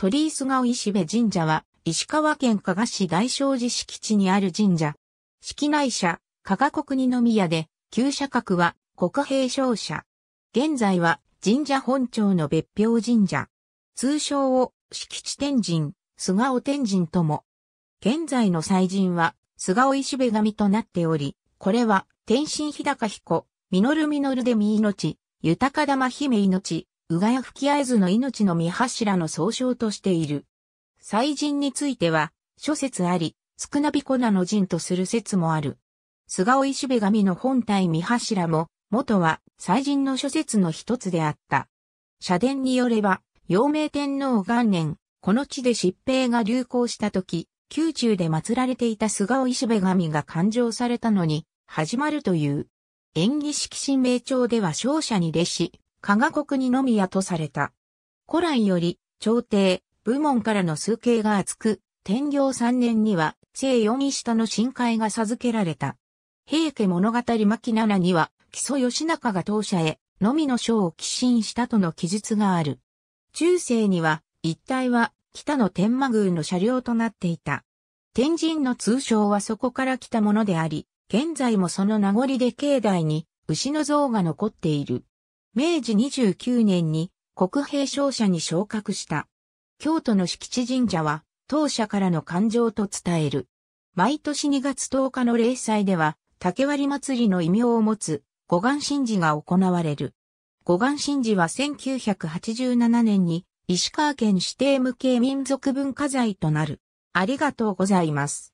鳥居菅生石部神社は、石川県加賀市大正寺敷地にある神社。式内社、加賀国二宮で、旧社格は国平商社。現在は神社本庁の別表神社。通称を敷地天神、菅生天神とも。現在の祭神は菅生石部神となっており、これは天神日高彦、実る実るでみ命、豊玉姫命、うがや吹き合えずの命の見柱の総称としている。祭神については、諸説あり、少なびこなの人とする説もある。菅尾石部神の本体見柱も、元は祭神の諸説の一つであった。社殿によれば、陽明天皇元年、この地で疾病が流行した時、宮中で祀られていた菅尾石部神が勘定されたのに、始まるという。演技式神明帳では勝者に弟子、加賀国にのみやとされた。古来より、朝廷、部門からの数形が厚く、天行三年には、聖四位下の深海が授けられた。平家物語巻七には、木曽義仲が当社へ、のみの章を寄進したとの記述がある。中世には、一帯は、北の天満宮の車両となっていた。天神の通称はそこから来たものであり、現在もその名残で境内に牛の像が残っている。明治29年に国兵商社に昇格した。京都の敷地神社は当社からの感情と伝える。毎年2月10日の例祭では竹割祭りの異名を持つ五岩神事が行われる。五岩神事は1987年に石川県指定無形民族文化財となる。ありがとうございます。